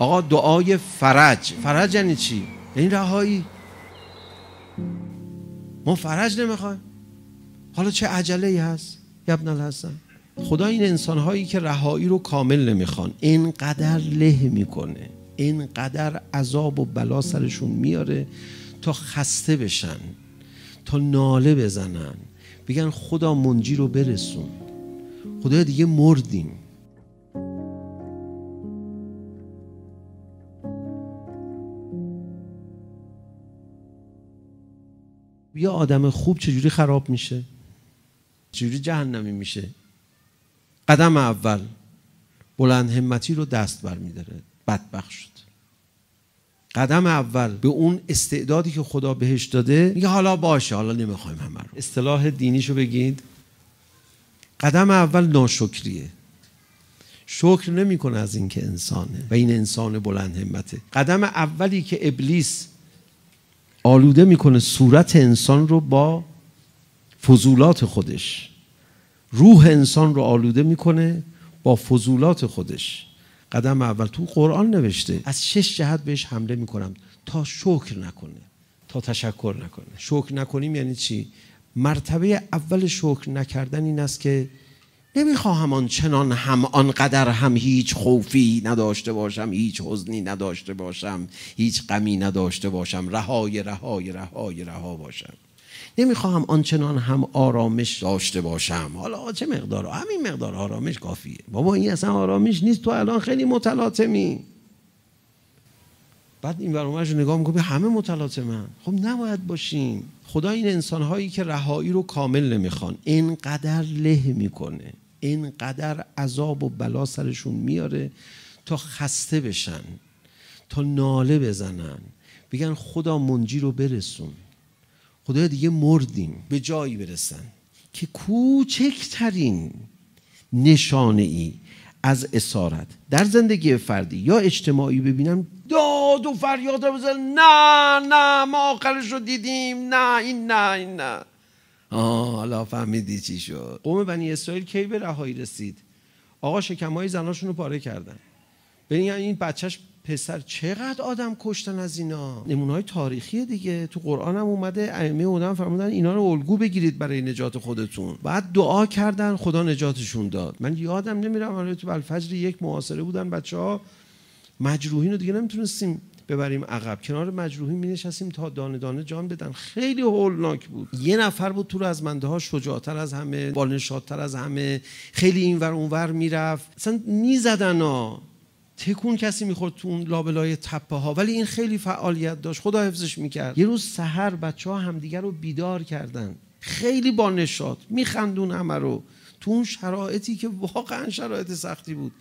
آقا دعای فرج فرج یعنی چی؟ یعنی رهایی ما فرج نمیخوایم حالا چه عجله ای هست یبن الحسن خدا این انسان هایی که رهایی رو کامل نمیخوان اینقدر له میکنه اینقدر عذاب و بلا سرشون میاره تا خسته بشن تا ناله بزنن بگن خدا منجی رو برسون خدا دیگه مردیم یه آدم خوب چجوری خراب میشه چجوری جهنمی میشه قدم اول بلند همتی رو دست بر میداره بدبخت شد قدم اول به اون استعدادی که خدا بهش داده میگه حالا باشه حالا نمیخوایم همه رو اصطلاح دینیشو بگید قدم اول ناشکریه شکر نمیکنه از اینکه انسانه و این انسان بلند همته قدم اولی که ابلیس آلوده میکنه صورت انسان رو با فضولات خودش روح انسان رو آلوده میکنه با فضولات خودش قدم اول تو قرآن نوشته از شش جهت بهش حمله میکنم تا شکر نکنه تا تشکر نکنه شکر نکنیم یعنی چی مرتبه اول شکر نکردن این است که نمیخواهم آن چنان هم آنقدر هم هیچ خوفی نداشته باشم هیچ حزنی نداشته باشم هیچ غمی نداشته باشم رهای رهای رهای رها باشم نمیخواهم آنچنان هم آرامش داشته باشم حالا چه مقدار همین مقدار آرامش کافیه بابا این اصلا آرامش نیست تو الان خیلی متلاطمی بعد این رو نگاه میکنم همه من خب نباید باشیم خدا این انسان هایی که رهایی رو کامل نمیخوان اینقدر له میکنه اینقدر عذاب و بلا سرشون میاره تا خسته بشن تا ناله بزنن بگن خدا منجی رو برسون خدا دیگه مردیم به جایی برسن که کوچکترین نشانه ای از اسارت در زندگی فردی یا اجتماعی ببینم داد و فریاد رو بزن نه نه ما آخرش رو دیدیم نه این نه این نه آه حالا فهمیدی چی شد قوم بنی اسرائیل کی به رهایی رسید آقا شکمهای زناشون رو پاره کردن ببین یعنی این بچهش پسر چقدر آدم کشتن از اینا نمونه های تاریخی دیگه تو قرآن هم اومده ائمه اونم فرمودن اینا رو الگو بگیرید برای نجات خودتون بعد دعا کردن خدا نجاتشون داد من یادم نمیرم حالا تو الفجر یک محاصره بودن بچه ها مجروحین رو دیگه نمیتونستیم ببریم عقب کنار مجروحی می نشستیم تا دانه دانه جان بدن خیلی هولناک بود یه نفر بود تو منده ها شجاعتر از همه بالنشادتر از همه خیلی اینور اونور میرفت اصلا زدن ها تکون کسی میخورد تو اون لابلای تپه ها ولی این خیلی فعالیت داشت خدا حفظش میکرد یه روز سهر بچه ها همدیگر رو بیدار کردن خیلی با نشاط میخندون همه رو تو اون شرایطی که واقعا شرایط سختی بود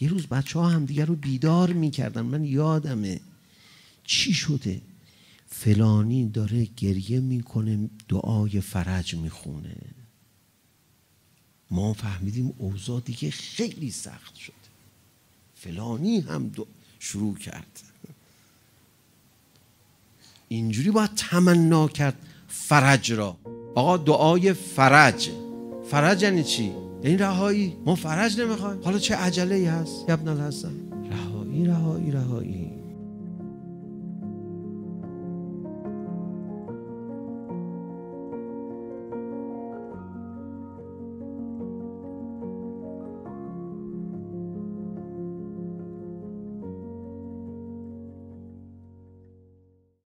یه روز بچه ها همدیگر رو بیدار میکردن من یادمه چی شده فلانی داره گریه میکنه دعای فرج میخونه ما فهمیدیم اوضاع دیگه خیلی سخت شده فلانی هم شروع کرد اینجوری باید تمنا کرد فرج را آقا دعای فرج فرج یعنی چی؟ این یعنی رهایی ما فرج نمیخوایم حالا چه عجله ای هست؟ یبنال الحسن رهایی رهایی رهایی